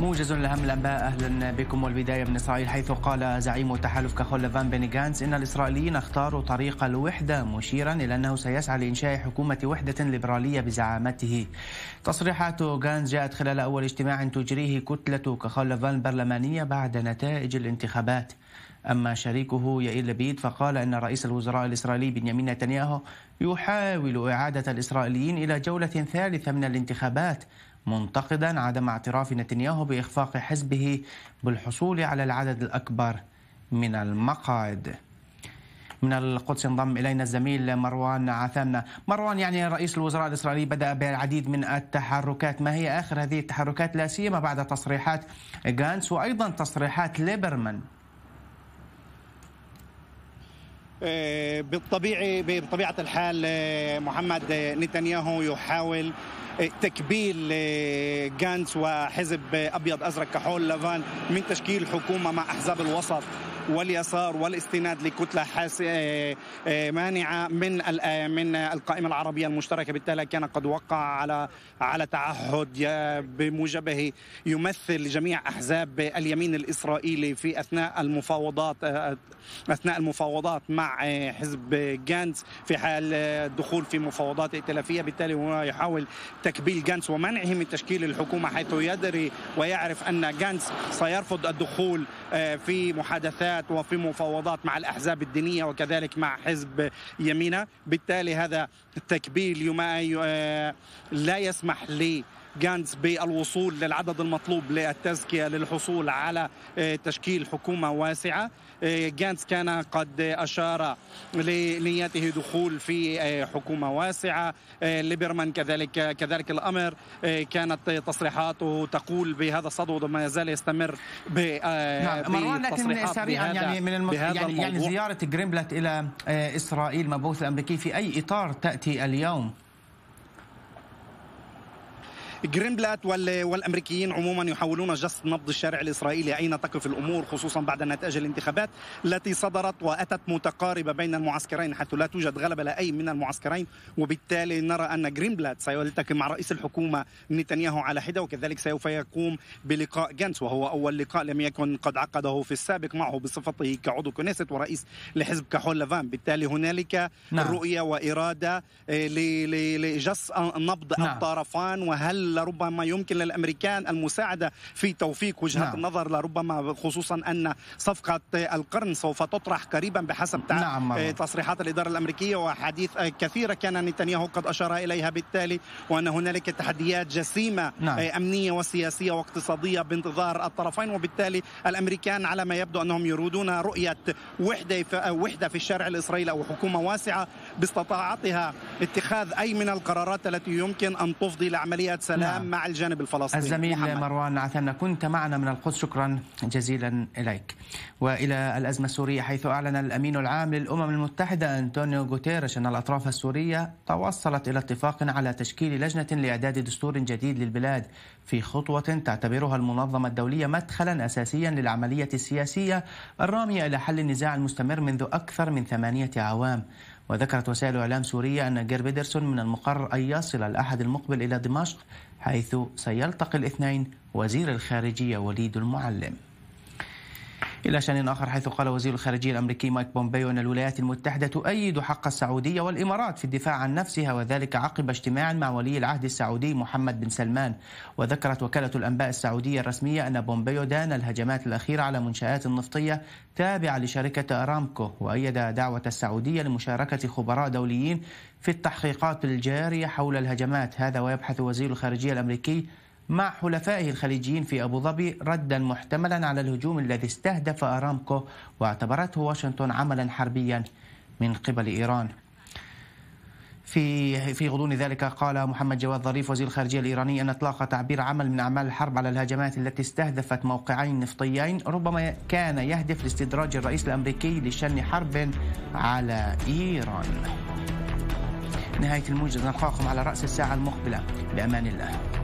موجز لهم الأنباء أهلا بكم والبداية من إسرائيل حيث قال زعيم التحالف كحول فان بني جانس إن الإسرائيليين اختاروا طريق الوحدة مشيرا إلى أنه سيسعى لإنشاء حكومة وحدة ليبرالية بزعامته تصريحات جانس جاءت خلال أول اجتماع تجريه كتلة كحول فان البرلمانية بعد نتائج الانتخابات أما شريكه يائيل لبيد فقال أن رئيس الوزراء الإسرائيلي بنيامين نتنياهو يحاول إعادة الإسرائيليين إلى جولة ثالثة من الانتخابات منتقدا عدم اعتراف نتنياهو باخفاق حزبه بالحصول على العدد الاكبر من المقاعد. من القدس انضم الينا الزميل مروان عثامنه، مروان يعني رئيس الوزراء الاسرائيلي بدا بالعديد من التحركات، ما هي اخر هذه التحركات لا سيما بعد تصريحات غانس وايضا تصريحات ليبرمان؟ آه، بالطبيعي بطبيعه الحال آه، محمد آه، نتنياهو يحاول تكبيل جانس وحزب ابيض ازرق كحول لافان من تشكيل حكومه مع احزاب الوسط واليسار والاستناد لكتله حاس آه، آه، مانعه من آه، من القائمه العربيه المشتركه بالتالي كان قد وقع على على تعهد بموجبه يمثل جميع احزاب اليمين الاسرائيلي في اثناء المفاوضات اثناء المفاوضات مع حزب جانس في حال الدخول في مفاوضات ائتلافيه بالتالي هو يحاول تكبيل جانس ومنعه من تشكيل الحكومه حيث يدري ويعرف ان جانس سيرفض الدخول في محادثات اجتماعات وفي مفاوضات مع الاحزاب الدينيه وكذلك مع حزب يمينه بالتالي هذا التكبيل آه، لا يسمح لي جانس بالوصول للعدد المطلوب للتزكية للحصول على آه، تشكيل حكومة واسعة آه، جانس كان قد أشار لنيته دخول في آه، حكومة واسعة ليبرمان كذلك كذلك الأمر كانت تصريحاته تقول بهذا الصدد وما يزال يستمر ب نعم، مروان لكن سريعا يعني من المص... يعني, يعني زيارة جريمبلت إلى إسرائيل مبعوث الأمريكي في أي إطار تأتي اليوم؟ جرينبلات والامريكيين عموما يحاولون جس نبض الشارع الاسرائيلي اين تقف الامور خصوصا بعد نتائج الانتخابات التي صدرت واتت متقاربه بين المعسكرين حيث لا توجد غلبه لاي من المعسكرين وبالتالي نرى ان جرينبلات سيلتقي مع رئيس الحكومه نتنياهو على حده وكذلك سوف يقوم بلقاء جنس وهو اول لقاء لم يكن قد عقده في السابق معه بصفته كعضو كنيست ورئيس لحزب كحول لافان بالتالي هنالك نعم. رؤيه واراده آه، لجس نبض نعم. الطرفان وهل لربما يمكن للامريكان المساعده في توفيق وجهه نعم. النظر لربما خصوصا ان صفقه القرن سوف تطرح قريبا بحسب نعم. آه، تصريحات الاداره الامريكيه وحديث آه، كثيره كان نتنياهو قد اشار اليها بالتالي وان هنالك تحديات جسيمه نعم. آه، امنيه وسياسيه واقتصاديه بانتظار الطرفين وبالتالي الامريكان على ما يبدو انهم يريدون رؤيه وحده في وحده في الشارع الاسرائيلي او حكومه واسعه باستطاعتها اتخاذ اي من القرارات التي يمكن ان تفضي لعمليه سلام السلام نعم. مع الجانب الفلسطيني الزميل محمد. مروان عثمان كنت معنا من القدس شكرا جزيلا إليك وإلى الأزمة السورية حيث أعلن الأمين العام للأمم المتحدة أنطونيو غوتيريش أن الأطراف السورية توصلت إلى اتفاق على تشكيل لجنة لإعداد دستور جديد للبلاد في خطوة تعتبرها المنظمة الدولية مدخلا أساسيا للعملية السياسية الرامية إلى حل النزاع المستمر منذ أكثر من ثمانية أعوام وذكرت وسائل إعلام سورية أن جير بيدرسون من المقرر أن يصل الأحد المقبل إلى دمشق حيث سيلتقي الاثنين وزير الخارجية وليد المعلم إلى شأن آخر حيث قال وزير الخارجية الأمريكي مايك بومبيو أن الولايات المتحدة تؤيد حق السعودية والإمارات في الدفاع عن نفسها وذلك عقب اجتماع مع ولي العهد السعودي محمد بن سلمان وذكرت وكالة الأنباء السعودية الرسمية أن بومبيو دان الهجمات الأخيرة على منشآت نفطية تابعة لشركة أرامكو وأيد دعوة السعودية لمشاركة خبراء دوليين في التحقيقات الجارية حول الهجمات هذا ويبحث وزير الخارجية الأمريكي مع حلفائه الخليجيين في أبو ظبي ردا محتملا على الهجوم الذي استهدف أرامكو واعتبرته واشنطن عملا حربيا من قبل إيران في في غضون ذلك قال محمد جواد ظريف وزير الخارجيه الايراني ان اطلاق تعبير عمل من اعمال الحرب على الهجمات التي استهدفت موقعين نفطيين ربما كان يهدف لاستدراج الرئيس الامريكي لشن حرب على ايران. نهايه الموجز نلقاكم على راس الساعه المقبله بامان الله.